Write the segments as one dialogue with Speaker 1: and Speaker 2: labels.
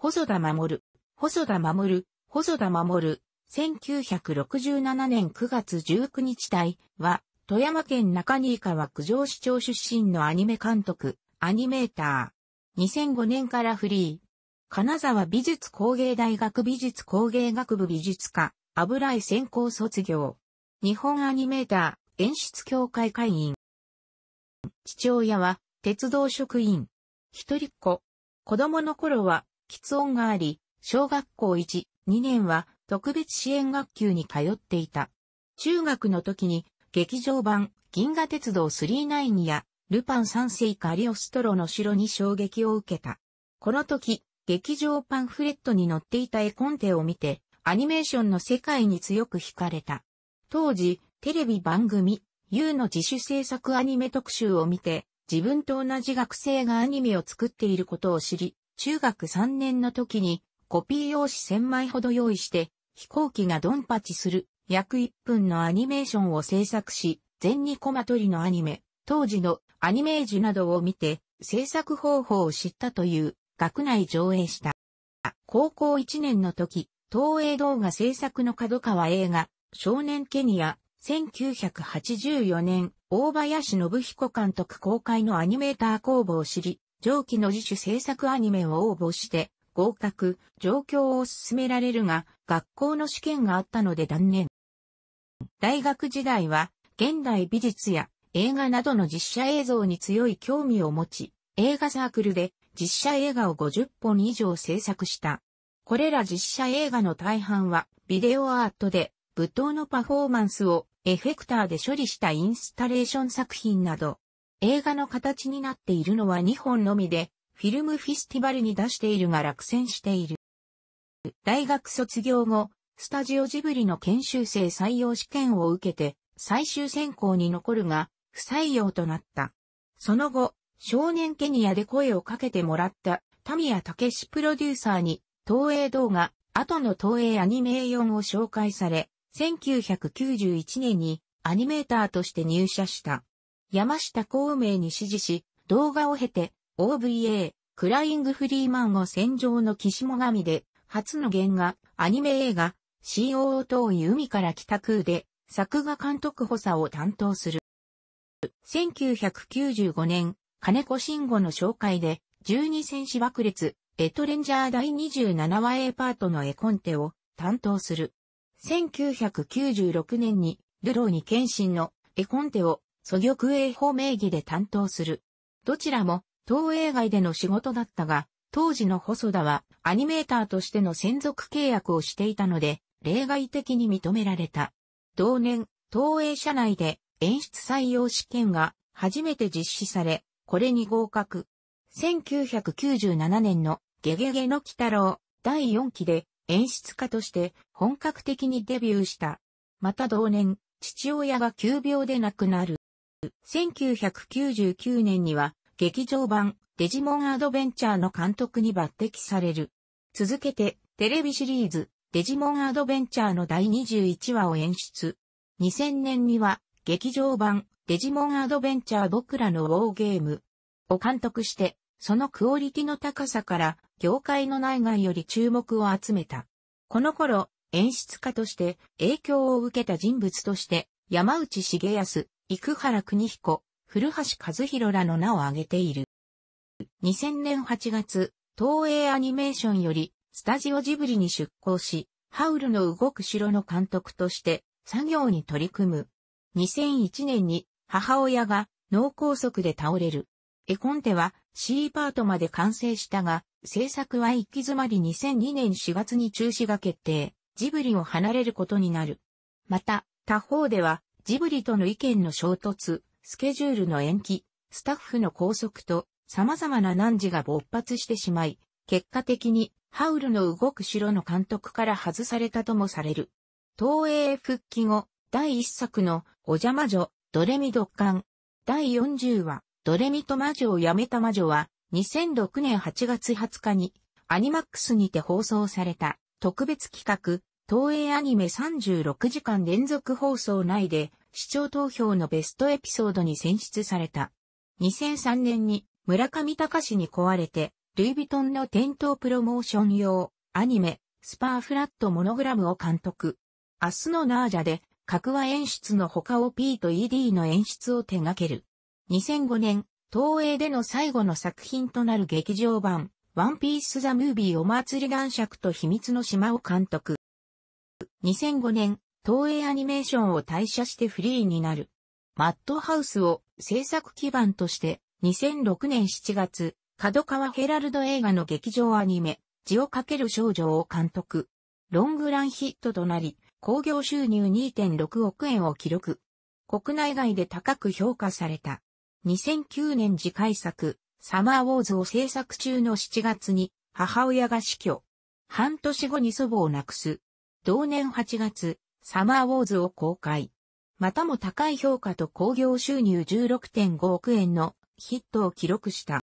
Speaker 1: 細田守、細田守、細田守、1967年9月19日隊は、富山県中新川九条市長出身のアニメ監督、アニメーター。2005年からフリー。金沢美術工芸大学美術工芸学部美術科、油絵専攻卒業。日本アニメーター、演出協会会員。父親は、鉄道職員。一人っ子。子供の頃は、喫音があり、小学校1、2年は特別支援学級に通っていた。中学の時に劇場版銀河鉄道39やルパン三世カリオストロの城に衝撃を受けた。この時、劇場パンフレットに載っていた絵コンテを見て、アニメーションの世界に強く惹かれた。当時、テレビ番組、U の自主制作アニメ特集を見て、自分と同じ学生がアニメを作っていることを知り、中学3年の時にコピー用紙1000枚ほど用意して飛行機がドンパチする約1分のアニメーションを制作し、全2コマ取りのアニメ、当時のアニメージュなどを見て制作方法を知ったという学内上映した。高校1年の時、東映動画制作の角川映画、少年ケニア、1984年、大林信彦監督公開のアニメーター工房を知り、上記の自主制作アニメを応募して、合格、状況を進められるが、学校の試験があったので断念。大学時代は、現代美術や映画などの実写映像に強い興味を持ち、映画サークルで実写映画を50本以上制作した。これら実写映画の大半は、ビデオアートで、舞踏のパフォーマンスをエフェクターで処理したインスタレーション作品など、映画の形になっているのは2本のみで、フィルムフェスティバルに出しているが落選している。大学卒業後、スタジオジブリの研修生採用試験を受けて、最終選考に残るが、不採用となった。その後、少年ケニアで声をかけてもらった、タミヤ・タケシプロデューサーに、東映動画、後の東映アニメー4を紹介され、1991年にアニメーターとして入社した。山下孔明に指示し、動画を経て、OVA、クライングフリーマンを戦場の岸も神で、初の原画、アニメ映画、COO 遠い海から北空で、作画監督補佐を担当する。1995年、金子慎吾の紹介で、12戦士爆裂、エトレンジャー第27話 A パートの絵コンテを担当する。1996年に、ルローに謙信の絵コンテを蘇玉英法名義で担当する。どちらも、東映外での仕事だったが、当時の細田はアニメーターとしての専属契約をしていたので、例外的に認められた。同年、東映社内で演出採用試験が初めて実施され、これに合格。1997年のゲゲゲの鬼太郎第4期で演出家として本格的にデビューした。また同年、父親が急病で亡くなる。1999年には劇場版デジモンアドベンチャーの監督に抜擢される。続けてテレビシリーズデジモンアドベンチャーの第21話を演出。2000年には劇場版デジモンアドベンチャー僕らのウォーゲームを監督して、そのクオリティの高さから業界の内外より注目を集めた。この頃、演出家として影響を受けた人物として山内茂康、生原邦彦、古橋和弘らの名を挙げている。2000年8月、東映アニメーションより、スタジオジブリに出向し、ハウルの動く城の監督として、作業に取り組む。2001年に、母親が脳梗塞で倒れる。絵コンテは C パートまで完成したが、制作は行き詰まり2002年4月に中止が決定、ジブリを離れることになる。また、他方では、ジブリとの意見の衝突、スケジュールの延期、スタッフの拘束と様々な難事が勃発してしまい、結果的にハウルの動く城の監督から外されたともされる。東映復帰後、第1作のお邪魔女、ドレミドカン。第40話、ドレミと魔女をやめた魔女は、2006年8月20日にアニマックスにて放送された特別企画東映アニメ36時間連続放送内で視聴投票のベストエピソードに選出された。2003年に村上隆に壊れて、ルイ・ヴィトンの店頭プロモーション用アニメスパーフラットモノグラムを監督。明日のナージャで、格話演出の他を P と ED の演出を手掛ける。2005年、東映での最後の作品となる劇場版、ワンピース・ザ・ムービーお祭り男爵と秘密の島を監督。2005年、東映アニメーションを退社してフリーになる。マッドハウスを制作基盤として、2006年7月、角川ヘラルド映画の劇場アニメ、字をかける少女を監督。ロングランヒットとなり、興行収入2.6億円を記録。国内外で高く評価された。2009年次回作、サマーウォーズを制作中の7月に母親が死去。半年後に祖母を亡くす。同年8月、サマーウォーズを公開。またも高い評価と興行収入16.5億円のヒットを記録した。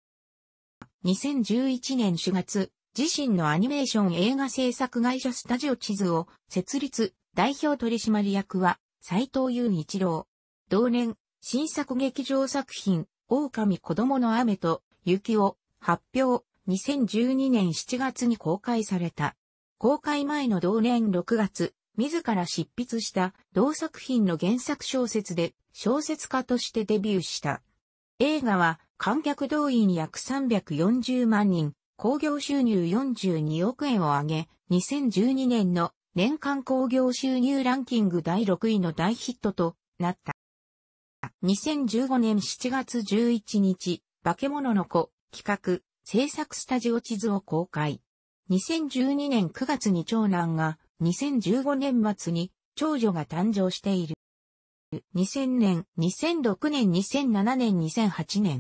Speaker 1: 2011年4月、自身のアニメーション映画制作会社スタジオ地図を設立、代表取締役は斎藤雄一郎。同年、新作劇場作品、狼子供の雨と雪を発表、2012年7月に公開された。公開前の同年6月、自ら執筆した同作品の原作小説で小説家としてデビューした。映画は観客動員約340万人、興行収入42億円を上げ、2012年の年間興行収入ランキング第6位の大ヒットとなった。2015年7月11日、化け物の子、企画、制作スタジオ地図を公開。2012年9月に長男が、2015年末に長女が誕生している。2000年、2006年、2007年、2008年、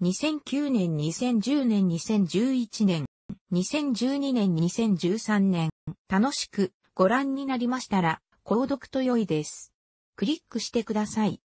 Speaker 1: 2009年、2010年、2011年、2012年、2013年、楽しくご覧になりましたら、購読と良いです。クリックしてください。